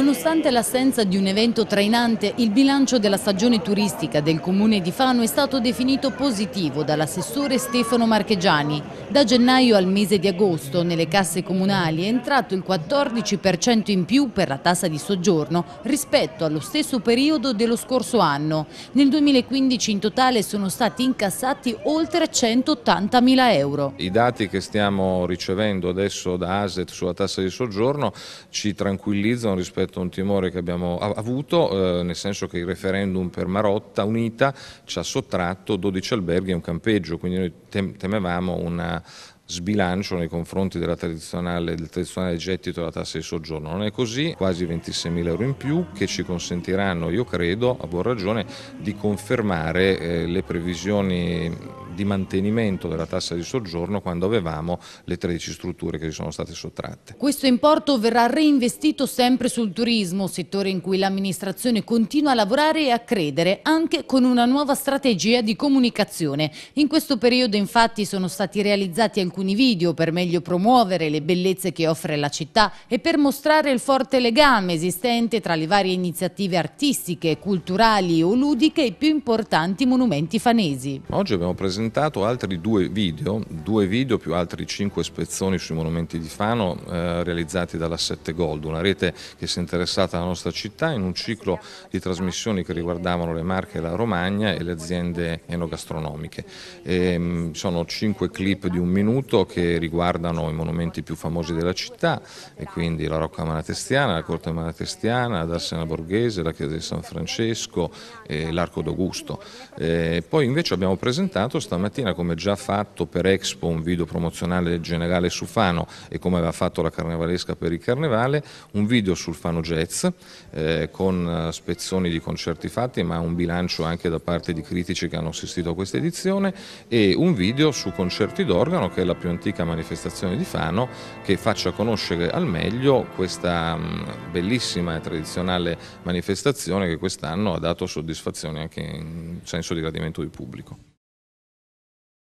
Nonostante l'assenza di un evento trainante, il bilancio della stagione turistica del comune di Fano è stato definito positivo dall'assessore Stefano Marchegiani. Da gennaio al mese di agosto nelle casse comunali è entrato il 14% in più per la tassa di soggiorno rispetto allo stesso periodo dello scorso anno. Nel 2015 in totale sono stati incassati oltre 180.000 euro. I dati che stiamo ricevendo adesso da ASET sulla tassa di soggiorno ci tranquillizzano rispetto certo un timore che abbiamo avuto, eh, nel senso che il referendum per Marotta Unita ci ha sottratto 12 alberghi e un campeggio, quindi noi tem temevamo una, sbilancio nei confronti tradizionale, del tradizionale gettito della tassa di soggiorno. Non è così, quasi 26.000 euro in più che ci consentiranno, io credo, a buon ragione, di confermare eh, le previsioni di mantenimento della tassa di soggiorno quando avevamo le 13 strutture che ci sono state sottratte. Questo importo verrà reinvestito sempre sul turismo, settore in cui l'amministrazione continua a lavorare e a credere, anche con una nuova strategia di comunicazione. In questo periodo infatti sono stati realizzati alcuni video per meglio promuovere le bellezze che offre la città e per mostrare il forte legame esistente tra le varie iniziative artistiche, culturali o ludiche e i più importanti monumenti fanesi. Oggi abbiamo presentato presentato altri due video, due video più altri cinque spezzoni sui monumenti di Fano eh, realizzati dalla 7 Gold, una rete che si è interessata alla nostra città in un ciclo di trasmissioni che riguardavano le Marche la Romagna e le aziende enogastronomiche. E, ehm, mh, sono cinque clip di un minuto che riguardano i monumenti più famosi della città e quindi la Rocca Manatestiana, la Corte Manatestiana, la Darsena Borghese, la Chiesa di San Francesco e l'Arco d'Augusto. E, eh, poi invece abbiamo presentato stamattina mattina come già fatto per Expo un video promozionale del generale su Fano e come aveva fatto la carnevalesca per il carnevale, un video sul Fano Jazz eh, con eh, spezzoni di concerti fatti ma un bilancio anche da parte di critici che hanno assistito a questa edizione e un video su concerti d'organo che è la più antica manifestazione di Fano che faccia conoscere al meglio questa mm, bellissima e tradizionale manifestazione che quest'anno ha dato soddisfazione anche in senso di gradimento di pubblico.